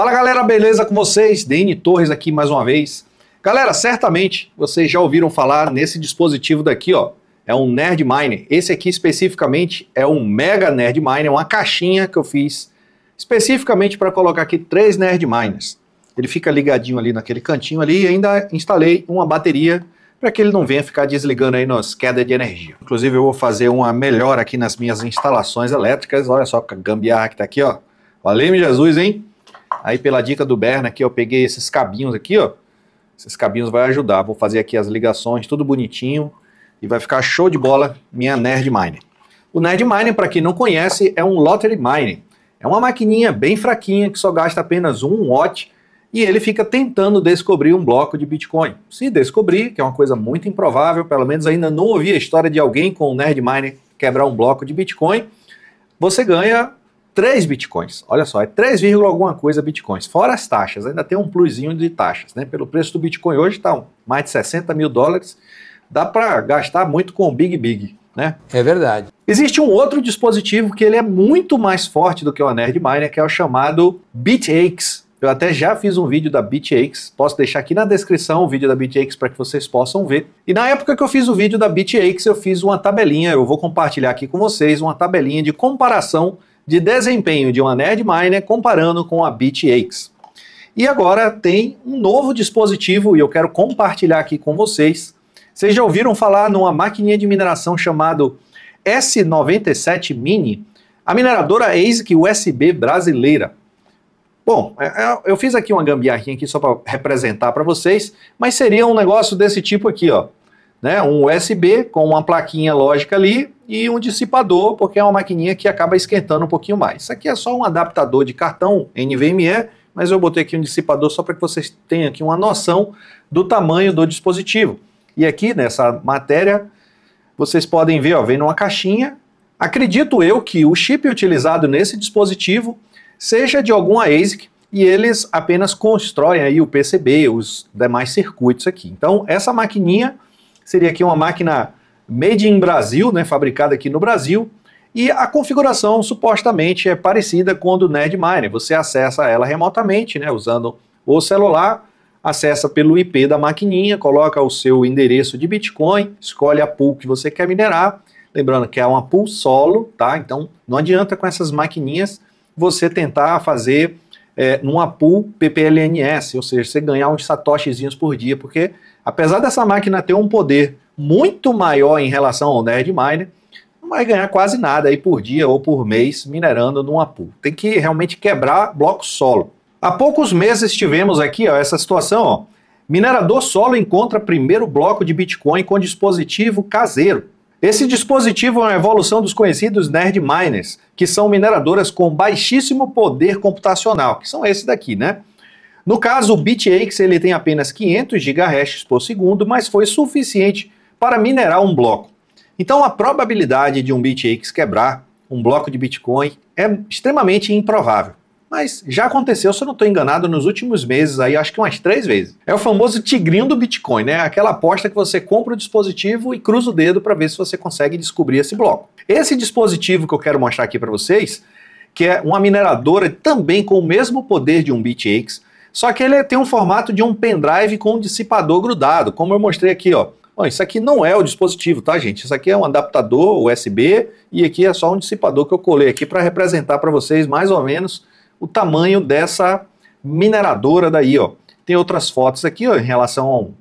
Fala galera, beleza com vocês? Dene Torres aqui mais uma vez. Galera, certamente vocês já ouviram falar nesse dispositivo daqui, ó. É um Nerd Miner. Esse aqui especificamente é um Mega Nerd Miner, uma caixinha que eu fiz especificamente para colocar aqui três Nerd Miners. Ele fica ligadinho ali naquele cantinho ali e ainda instalei uma bateria para que ele não venha ficar desligando aí nas quedas de energia. Inclusive eu vou fazer uma melhora aqui nas minhas instalações elétricas. Olha só a gambiarra que tá aqui, ó. Valeu, Jesus, hein? Aí pela dica do Berna aqui, eu peguei esses cabinhos aqui, ó. Esses cabinhos vai ajudar. Vou fazer aqui as ligações, tudo bonitinho. E vai ficar show de bola minha Nerd Mining. O Nerd Mining, para quem não conhece, é um Lottery Mining. É uma maquininha bem fraquinha que só gasta apenas um watt e ele fica tentando descobrir um bloco de Bitcoin. Se descobrir, que é uma coisa muito improvável, pelo menos ainda não ouvi a história de alguém com o Mining quebrar um bloco de Bitcoin, você ganha 3 bitcoins. Olha só, é 3, alguma coisa bitcoins. Fora as taxas, ainda tem um plusinho de taxas, né? Pelo preço do Bitcoin hoje está mais de 60 mil dólares. Dá para gastar muito com o Big Big, né? É verdade. Existe um outro dispositivo que ele é muito mais forte do que o Nerd Miner, que é o chamado BitAix. Eu até já fiz um vídeo da BitAix, posso deixar aqui na descrição o vídeo da BitAix para que vocês possam ver. E na época que eu fiz o vídeo da BitAix, eu fiz uma tabelinha, eu vou compartilhar aqui com vocês uma tabelinha de comparação de desempenho de uma Nerdminer comparando com a BeatX. E agora tem um novo dispositivo e eu quero compartilhar aqui com vocês. Vocês já ouviram falar numa maquininha de mineração chamado S97 Mini, a mineradora ASIC USB brasileira. Bom, é, é, eu fiz aqui uma gambiarrinha aqui só para representar para vocês, mas seria um negócio desse tipo aqui, ó, né? Um USB com uma plaquinha lógica ali, e um dissipador, porque é uma maquininha que acaba esquentando um pouquinho mais. Isso aqui é só um adaptador de cartão NVMe, mas eu botei aqui um dissipador só para que vocês tenham aqui uma noção do tamanho do dispositivo. E aqui nessa matéria, vocês podem ver, ó, vem numa caixinha. Acredito eu que o chip utilizado nesse dispositivo seja de alguma ASIC e eles apenas constroem aí o PCB, os demais circuitos aqui. Então, essa maquininha seria aqui uma máquina made in Brasil, né, fabricada aqui no Brasil, e a configuração supostamente é parecida com a do Nerdmine. Você acessa ela remotamente, né, usando o celular, acessa pelo IP da maquininha, coloca o seu endereço de Bitcoin, escolhe a pool que você quer minerar, lembrando que é uma pool solo, tá? Então não adianta com essas maquininhas você tentar fazer é, numa pool PPLNS, ou seja, você ganhar uns satoshizinhos por dia, porque apesar dessa máquina ter um poder muito maior em relação ao nerd miner, não vai ganhar quase nada aí por dia ou por mês minerando numa pool. Tem que realmente quebrar bloco solo. Há poucos meses tivemos aqui ó, essa situação. Ó. Minerador solo encontra primeiro bloco de Bitcoin com dispositivo caseiro. Esse dispositivo é uma evolução dos conhecidos nerd miners, que são mineradoras com baixíssimo poder computacional, que são esses daqui, né? No caso, o BitAxe ele tem apenas 500 GHz por segundo, mas foi suficiente para minerar um bloco. Então a probabilidade de um BitX quebrar um bloco de Bitcoin é extremamente improvável. Mas já aconteceu, se eu não estou enganado, nos últimos meses aí, acho que umas três vezes. É o famoso tigrinho do Bitcoin, né? Aquela aposta que você compra o dispositivo e cruza o dedo para ver se você consegue descobrir esse bloco. Esse dispositivo que eu quero mostrar aqui para vocês, que é uma mineradora também com o mesmo poder de um BitX, só que ele tem um formato de um pendrive com um dissipador grudado, como eu mostrei aqui, ó. Bom, isso aqui não é o dispositivo, tá, gente? Isso aqui é um adaptador USB e aqui é só um dissipador que eu colei aqui para representar para vocês mais ou menos o tamanho dessa mineradora daí, ó. Tem outras fotos aqui, ó, em relação a um,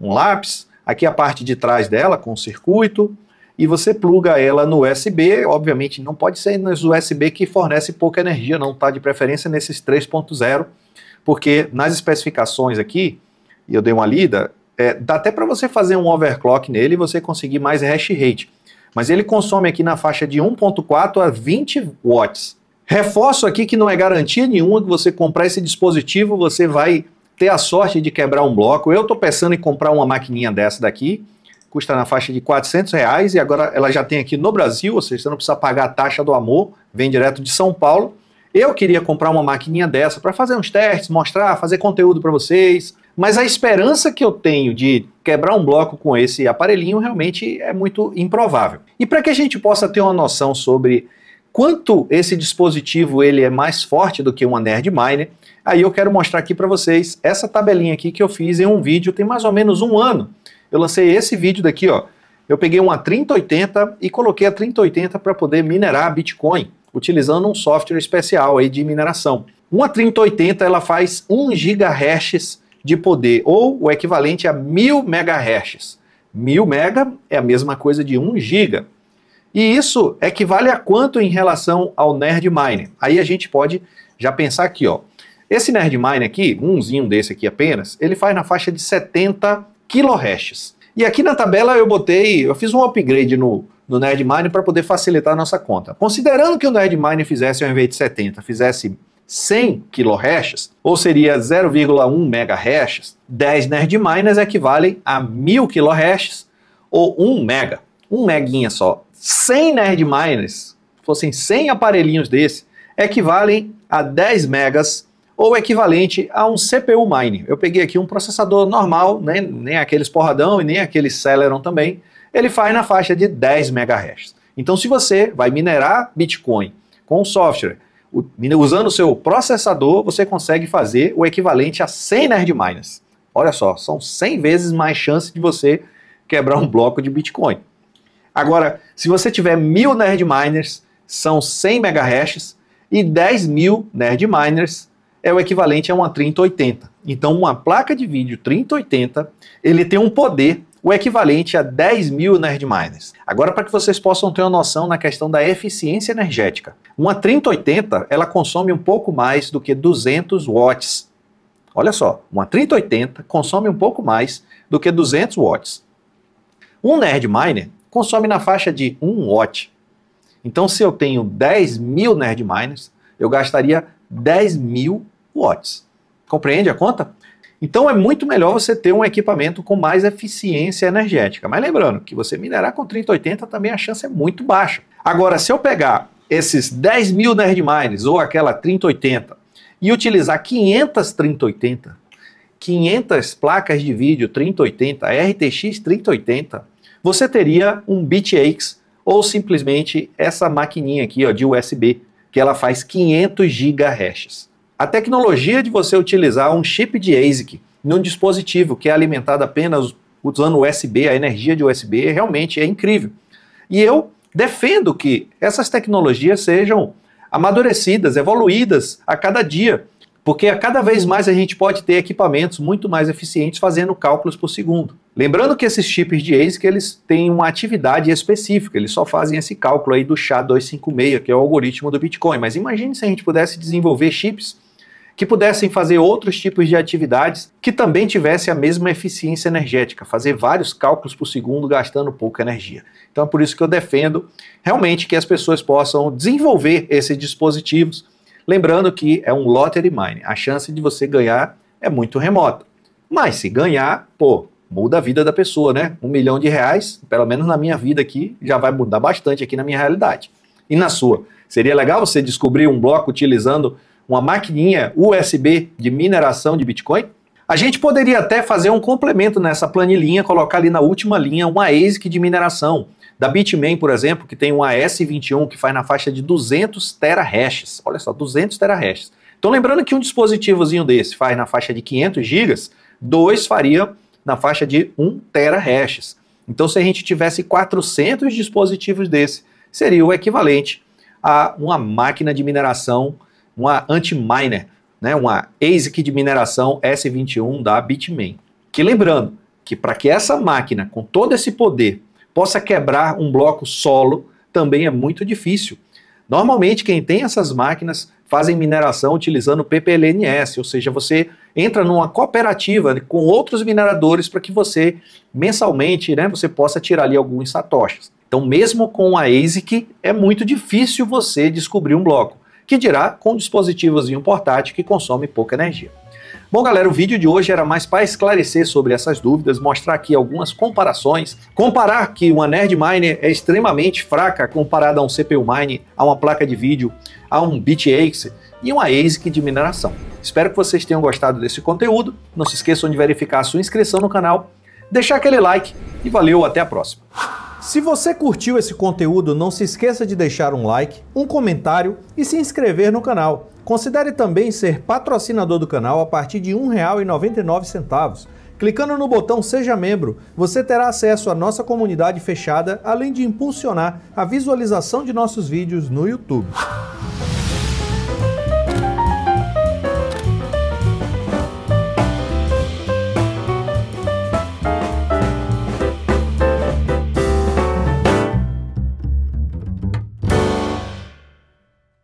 um lápis. Aqui é a parte de trás dela com o circuito e você pluga ela no USB, obviamente não pode ser nos USB que fornece pouca energia não, tá? De preferência nesses 3.0, porque nas especificações aqui, e eu dei uma lida, é, dá até para você fazer um overclock nele e você conseguir mais hash rate. Mas ele consome aqui na faixa de 1.4 a 20 watts. Reforço aqui que não é garantia nenhuma que você comprar esse dispositivo, você vai ter a sorte de quebrar um bloco. Eu estou pensando em comprar uma maquininha dessa daqui, custa na faixa de 400 reais e agora ela já tem aqui no Brasil, ou seja, você não precisa pagar a taxa do amor, vem direto de São Paulo. Eu queria comprar uma maquininha dessa para fazer uns testes, mostrar, fazer conteúdo para vocês, mas a esperança que eu tenho de quebrar um bloco com esse aparelhinho realmente é muito improvável. E para que a gente possa ter uma noção sobre quanto esse dispositivo ele é mais forte do que uma Nerd Miner, aí eu quero mostrar aqui para vocês essa tabelinha aqui que eu fiz em um vídeo tem mais ou menos um ano. Eu lancei esse vídeo daqui, ó. Eu peguei uma 3080 e coloquei a 3080 para poder minerar Bitcoin, utilizando um software especial aí de mineração. Uma 3080 ela faz 1 GHz de poder, ou o equivalente a 1000 megahertz. 1000 mega é a mesma coisa de 1 giga. E isso equivale a quanto em relação ao Nerd Miner? Aí a gente pode já pensar aqui, ó. Esse Nerd Miner aqui, umzinho desse aqui apenas, ele faz na faixa de 70 kHz. E aqui na tabela eu botei, eu fiz um upgrade no, no Nerd Miner para poder facilitar a nossa conta. Considerando que o Nerd Miner fizesse ao invés de 70, fizesse 100 kHz, ou seria 0,1 MHz, 10 Nerd Miners equivalem a 1000 kHz ou 1 mega, 1 meguinha só. 100 Nerd Miners, fossem 100 aparelhinhos desse, equivalem a 10 megas ou equivalente a um CPU mine. Eu peguei aqui um processador normal, né? nem aqueles porradão e nem aquele Celeron também, ele faz na faixa de 10 MHz. Então se você vai minerar Bitcoin com um software usando o seu processador, você consegue fazer o equivalente a 100 Nerdminers. Olha só, são 100 vezes mais chance de você quebrar um bloco de Bitcoin. Agora, se você tiver mil Nerdminers, são 100 megahashes, e 10 mil Nerdminers é o equivalente a uma 3080. Então, uma placa de vídeo 3080, ele tem um poder o equivalente a 10 mil Nerdminers. Agora, para que vocês possam ter uma noção na questão da eficiência energética, uma 3080 ela consome um pouco mais do que 200 watts. Olha só, uma 3080 consome um pouco mais do que 200 watts. Um Nerdminer consome na faixa de 1 watt. Então, se eu tenho 10 mil Nerdminers, eu gastaria 10 mil watts. Compreende a conta? Então é muito melhor você ter um equipamento com mais eficiência energética. Mas lembrando que você minerar com 3080 também a chance é muito baixa. Agora, se eu pegar esses 10 mil Nerdmines ou aquela 3080 e utilizar 500 3080, 500 placas de vídeo 3080, RTX 3080, você teria um BitX ou simplesmente essa maquininha aqui ó, de USB, que ela faz 500 GHz. A tecnologia de você utilizar um chip de ASIC num dispositivo que é alimentado apenas usando USB, a energia de USB, realmente é incrível. E eu defendo que essas tecnologias sejam amadurecidas, evoluídas a cada dia, porque a cada vez mais a gente pode ter equipamentos muito mais eficientes fazendo cálculos por segundo. Lembrando que esses chips de ASIC eles têm uma atividade específica, eles só fazem esse cálculo aí do SHA-256, que é o algoritmo do Bitcoin. Mas imagine se a gente pudesse desenvolver chips que pudessem fazer outros tipos de atividades que também tivesse a mesma eficiência energética, fazer vários cálculos por segundo gastando pouca energia. Então é por isso que eu defendo realmente que as pessoas possam desenvolver esses dispositivos, lembrando que é um lottery mine, a chance de você ganhar é muito remota. Mas se ganhar, pô, muda a vida da pessoa, né? Um milhão de reais, pelo menos na minha vida aqui, já vai mudar bastante aqui na minha realidade. E na sua? Seria legal você descobrir um bloco utilizando uma maquininha USB de mineração de Bitcoin. A gente poderia até fazer um complemento nessa planilhinha, colocar ali na última linha uma ASIC de mineração. Da Bitmain, por exemplo, que tem uma S21 que faz na faixa de 200 terahashes. Olha só, 200 terahashes. Então lembrando que um dispositivozinho desse faz na faixa de 500 gigas, dois faria na faixa de 1 terahashes. Então se a gente tivesse 400 dispositivos desse, seria o equivalente a uma máquina de mineração uma anti-miner, né, uma ASIC de mineração S21 da Bitmain. Que lembrando que para que essa máquina, com todo esse poder, possa quebrar um bloco solo, também é muito difícil. Normalmente, quem tem essas máquinas fazem mineração utilizando PPLNS, ou seja, você entra numa cooperativa com outros mineradores para que você mensalmente, né, você possa tirar ali alguns satoshis. Então, mesmo com a ASIC, é muito difícil você descobrir um bloco que dirá com dispositivos em um portátil que consome pouca energia. Bom, galera, o vídeo de hoje era mais para esclarecer sobre essas dúvidas, mostrar aqui algumas comparações, comparar que uma Nerd Miner é extremamente fraca comparada a um CPU Mine, a uma placa de vídeo, a um Bitex e uma ASIC de mineração. Espero que vocês tenham gostado desse conteúdo. Não se esqueçam de verificar a sua inscrição no canal, deixar aquele like e valeu, até a próxima. Se você curtiu esse conteúdo, não se esqueça de deixar um like, um comentário e se inscrever no canal. Considere também ser patrocinador do canal a partir de R$ 1,99. Clicando no botão Seja Membro, você terá acesso à nossa comunidade fechada, além de impulsionar a visualização de nossos vídeos no YouTube.